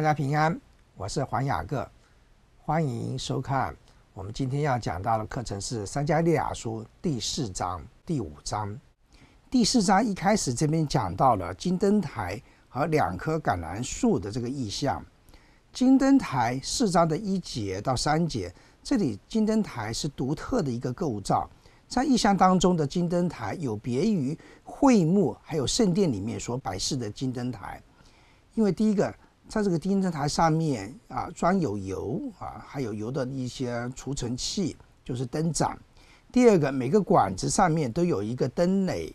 大家平安，我是黄雅各，欢迎收看。我们今天要讲到的课程是《三加利雅书》第四章第五章。第四章一开始这边讲到了金灯台和两棵橄榄树的这个意象。金灯台四章的一节到三节，这里金灯台是独特的一个构造，在意象当中的金灯台有别于会幕还有圣殿里面所摆设的金灯台，因为第一个。在这个金灯台上面啊，装有油啊，还有油的一些除尘器，就是灯盏。第二个，每个管子上面都有一个灯雷。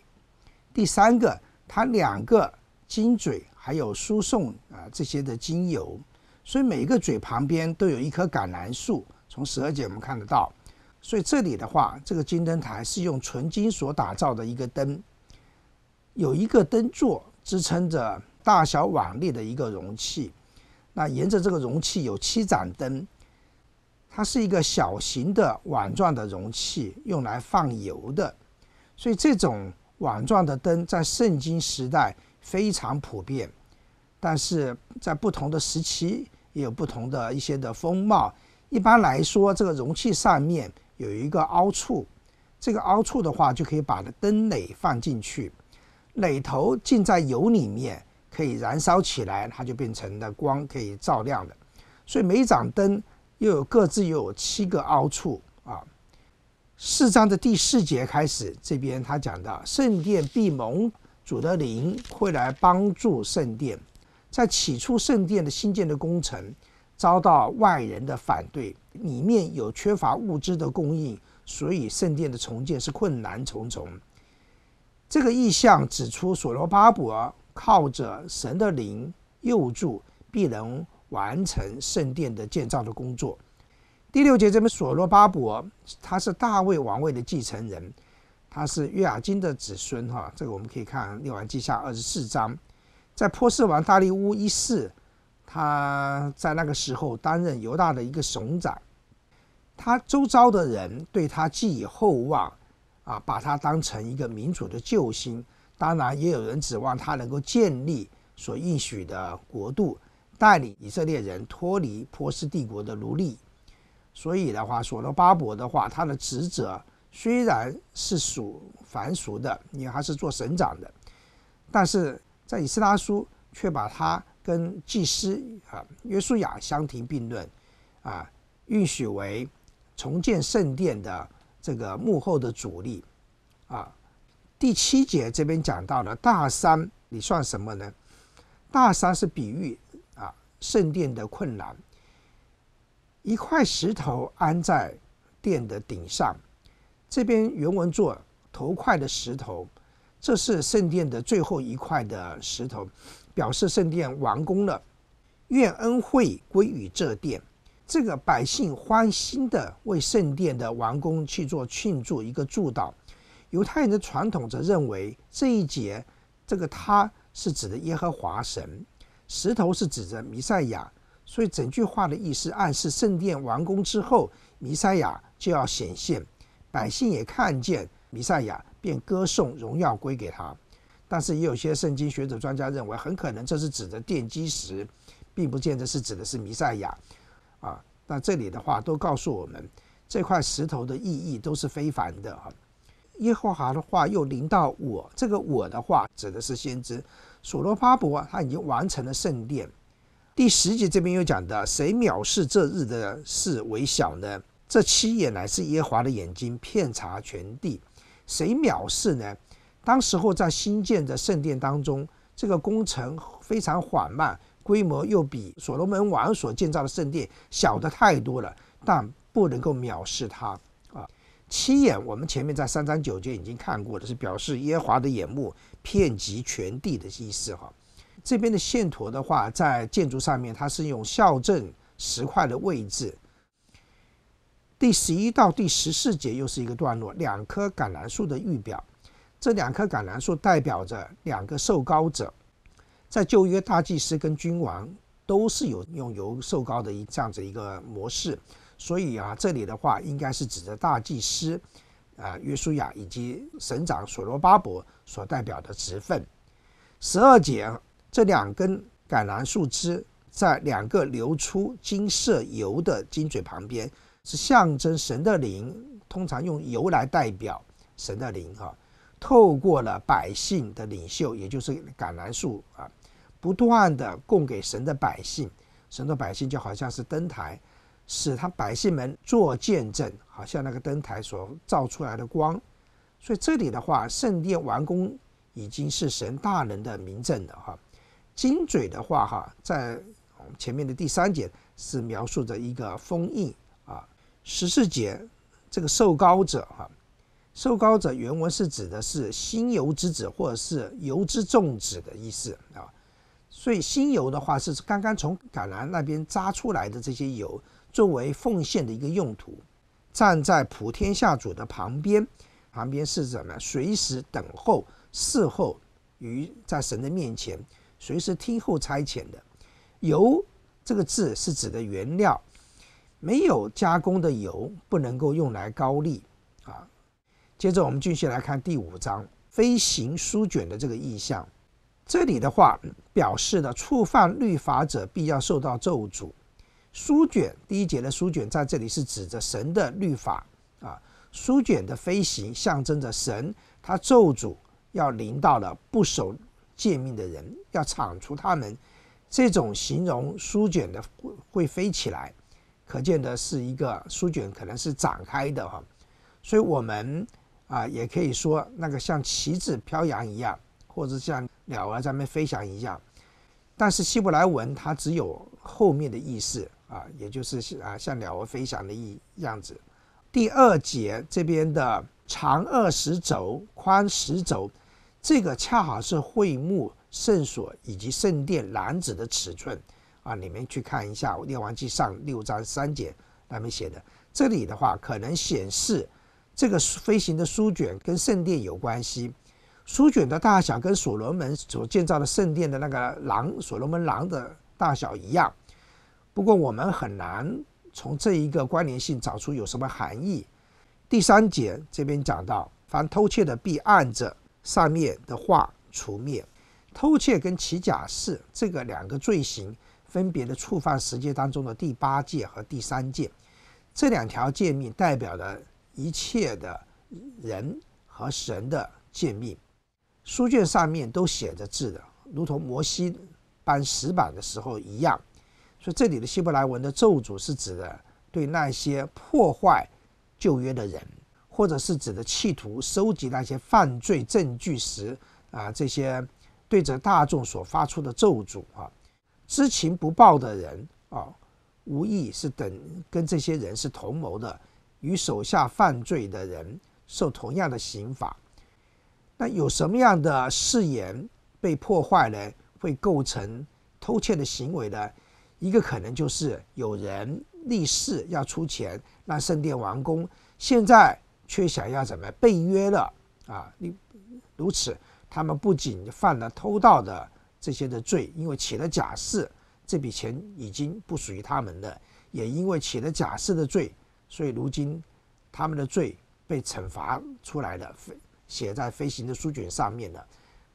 第三个，它两个金嘴还有输送啊这些的精油，所以每个嘴旁边都有一棵橄榄树。从十二节我们看得到，所以这里的话，这个金灯台是用纯金所打造的一个灯，有一个灯座支撑着。大小碗类的一个容器，那沿着这个容器有七盏灯，它是一个小型的碗状的容器，用来放油的。所以这种碗状的灯在圣经时代非常普遍，但是在不同的时期也有不同的一些的风貌。一般来说，这个容器上面有一个凹处，这个凹处的话就可以把灯垒放进去，垒头浸在油里面。可以燃烧起来，它就变成了光，可以照亮的。所以每盏灯又有各自有七个凹处啊。四章的第四节开始，这边他讲到圣殿闭蒙主的灵会来帮助圣殿。在起初，圣殿的新建的工程遭到外人的反对，里面有缺乏物资的供应，所以圣殿的重建是困难重重。这个意象指出，所罗巴伯。靠着神的灵佑助，必能完成圣殿的建造的工作。第六节，这名所罗巴伯，他是大卫王位的继承人，他是约雅金的子孙哈。这个我们可以看《列王记下》二十四章，在波斯王大利乌一世，他在那个时候担任犹大的一个总长，他周遭的人对他寄以厚望，啊，把他当成一个民主的救星。当然，也有人指望他能够建立所应许的国度，带领以色列人脱离波斯帝国的奴隶。所以的话，所罗巴伯的话，他的职责虽然是属凡俗的，你还是做省长的，但是在《以斯拉书》却把他跟祭司啊约书亚相提并论，啊，预许为重建圣殿的这个幕后的主力，啊。第七节这边讲到了大山，你算什么呢？大山是比喻啊，圣殿的困难。一块石头安在殿的顶上，这边原文作头块的石头，这是圣殿的最后一块的石头，表示圣殿完工了。愿恩惠归于这殿，这个百姓欢欣的为圣殿的完工去做庆祝，一个祝祷。犹太人的传统则认为这一节，这个他是指的耶和华神，石头是指着弥赛亚，所以整句话的意思暗示圣殿完工之后，弥赛亚就要显现，百姓也看见弥赛亚，便歌颂荣耀归给他。但是也有些圣经学者专家认为，很可能这是指的奠基石，并不见得是指的是弥赛亚。啊，那这里的话都告诉我们，这块石头的意义都是非凡的啊。耶和华的话又临到我，这个我的话指的是先知所罗巴伯，他已经完成了圣殿。第十节这边又讲的，谁藐视这日的事为小呢？这七眼乃是耶和华的眼睛，遍察全地，谁藐视呢？当时候在新建的圣殿当中，这个工程非常缓慢，规模又比所罗门王所建造的圣殿小的太多了，但不能够藐视它。七眼，我们前面在三章九节已经看过了，是表示耶华的眼目遍及全地的意思。哈，这边的线图的话，在建筑上面，它是用校正石块的位置。第十一到第十四节又是一个段落，两棵橄榄树的预表。这两棵橄榄树代表着两个受膏者，在旧约大祭司跟君王都是有用油受膏的一这样子一个模式。所以啊，这里的话应该是指着大祭司，啊，约书亚以及省长所罗巴伯所代表的职分。十二节这两根橄榄树枝在两个流出金色油的金嘴旁边，是象征神的灵，通常用油来代表神的灵啊。透过了百姓的领袖，也就是橄榄树啊，不断的供给神的百姓，神的百姓就好像是灯台。使他百姓们做见证，好像那个灯台所照出来的光，所以这里的话，圣殿完工已经是神大能的名证了哈。金嘴的话哈，在我们前面的第三节是描述着一个封印啊。十四节这个受膏者哈，受膏者原文是指的是新油之子或者是油之众子的意思啊。所以新油的话是刚刚从橄榄那边扎出来的这些油。作为奉献的一个用途，站在普天下主的旁边，旁边是什么？随时等候侍候于在神的面前，随时听候差遣的。油这个字是指的原料，没有加工的油不能够用来高丽啊。接着我们继续来看第五章飞行书卷的这个意象，这里的话表示了触犯律法者必要受到咒诅。书卷第一节的书卷在这里是指着神的律法啊，书卷的飞行象征着神，他咒诅要临到了不守诫命的人，要铲除他们。这种形容书卷的会飞起来，可见的是一个书卷可能是展开的哈，所以我们啊也可以说那个像旗帜飘扬一样，或者像鸟儿在那飞翔一样，但是希伯来文它只有后面的意思。啊，也就是啊，像鸟儿飞翔的一样子。第二节这边的长二十轴，宽十轴，这个恰好是会幕圣所以及圣殿篮子的尺寸。啊，你们去看一下《列王记》上六章三节他们写的。这里的话，可能显示这个飞行的书卷跟圣殿有关系。书卷的大小跟所罗门所建造的圣殿的那个廊，所罗门廊的大小一样。不过我们很难从这一个关联性找出有什么含义。第三节这边讲到，凡偷窃的必按着上面的话除灭。偷窃跟起假誓这个两个罪行，分别的触犯十诫当中的第八戒和第三戒。这两条诫命代表了一切的人和神的诫命，书卷上面都写着字的，如同摩西搬石板的时候一样。就这里的希伯来文的咒诅是指的对那些破坏旧约的人，或者是指的企图收集那些犯罪证据时啊，这些对着大众所发出的咒诅啊，知情不报的人啊，无意是等跟这些人是同谋的，与手下犯罪的人受同样的刑罚。那有什么样的誓言被破坏呢？会构成偷窃的行为呢？一个可能就是有人立誓要出钱让圣殿完工，现在却想要怎么被约了啊？你如此，他们不仅犯了偷盗的这些的罪，因为起了假誓，这笔钱已经不属于他们了；也因为起了假誓的罪，所以如今他们的罪被惩罚出来了，写在飞行的书卷上面的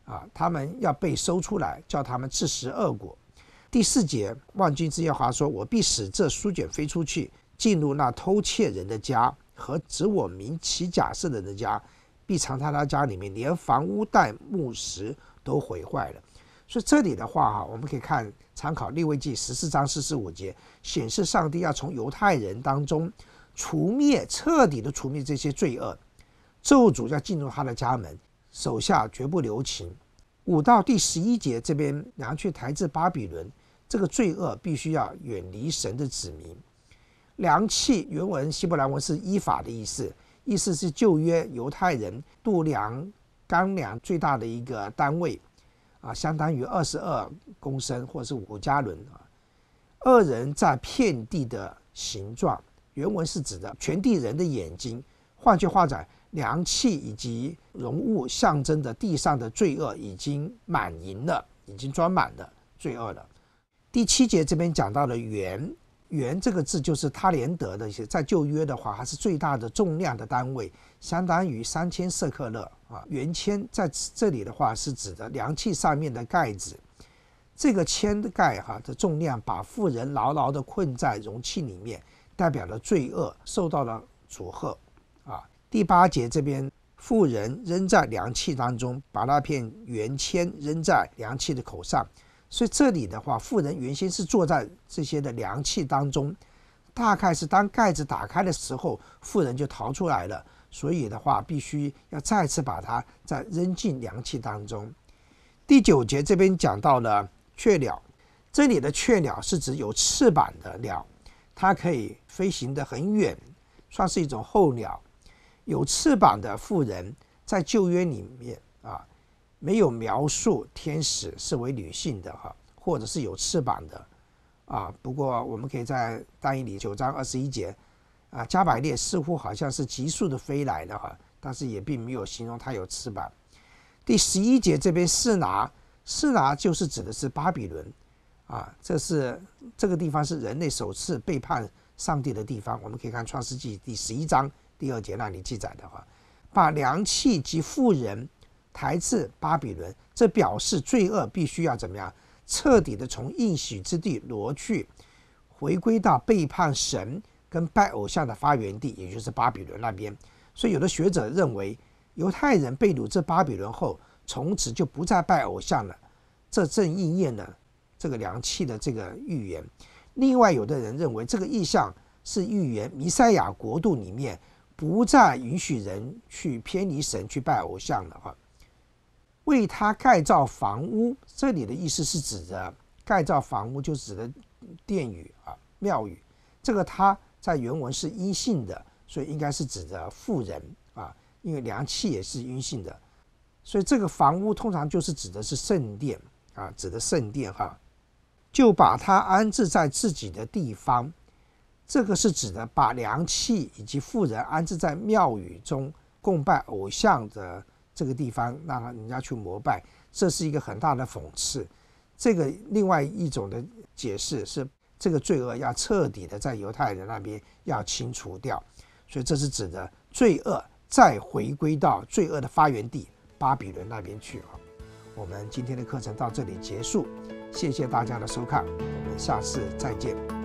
啊，他们要被收出来，叫他们自食恶果。第四节，万军之耶华说：“我必使这书卷飞出去，进入那偷窃人的家和指我名起假设人的家，必藏他他家里面连房屋带木石都毁坏了。”所以这里的话哈，我们可以看参考利未记十四章四十五节，显示上帝要从犹太人当中除灭彻底的除灭这些罪恶，咒诅要进入他的家门，手下绝不留情。五到第十一节这边拿去抬至巴比伦。这个罪恶必须要远离神的子民。良器原文希伯来文是“依法”的意思，意思是旧约犹太人度量干粮最大的一个单位，啊，相当于二十二公升或者是五加仑啊。恶人在遍地的形状，原文是指的全地人的眼睛。换句话讲，良器以及容物象征着地上的罪恶已经满盈了，已经装满了罪恶了。第七节这边讲到了“圆”，“圆”这个字就是他连得的一些，在旧约的话，还是最大的重量的单位，相当于三千舍克勒啊。圆铅在这里的话是指的量器上面的盖子，这个铅的盖哈的重量把富人牢牢的困在容器里面，代表了罪恶受到了阻吓。啊。第八节这边，富人扔在量器当中，把那片圆铅扔在量器的口上。所以这里的话，富人原先是坐在这些的凉气当中，大概是当盖子打开的时候，富人就逃出来了。所以的话，必须要再次把它再扔进凉气当中。第九节这边讲到了雀鸟，这里的雀鸟是指有翅膀的鸟，它可以飞行的很远，算是一种候鸟。有翅膀的富人在旧约里面。没有描述天使是为女性的哈，或者是有翅膀的，啊。不过我们可以在单以里九章二十一节啊，加百列似乎好像是急速的飞来的哈，但是也并没有形容它有翅膀。第十一节这边是拿，是拿就是指的是巴比伦，啊，这是这个地方是人类首次背叛上帝的地方。我们可以看创世纪第十一章第二节那里记载的哈，把良器及富人。抬至巴比伦，这表示罪恶必须要怎么样彻底的从应许之地挪去，回归到背叛神跟拜偶像的发源地，也就是巴比伦那边。所以，有的学者认为，犹太人被掳至巴比伦后，从此就不再拜偶像了。这正应验了这个凉气的这个预言。另外，有的人认为这个意象是预言弥赛亚国度里面不再允许人去偏离神去拜偶像了啊。为他盖造房屋，这里的意思是指的盖造房屋，就指的殿宇啊、庙宇。这个他在原文是阴性的，所以应该是指的富人啊，因为梁器也是阴性的，所以这个房屋通常就是指的是圣殿啊，指的圣殿哈。就把它安置在自己的地方，这个是指的把梁器以及富人安置在庙宇中，共拜偶像的。这个地方让人家去膜拜，这是一个很大的讽刺。这个另外一种的解释是，这个罪恶要彻底的在犹太人那边要清除掉，所以这是指的罪恶再回归到罪恶的发源地巴比伦那边去啊。我们今天的课程到这里结束，谢谢大家的收看，我们下次再见。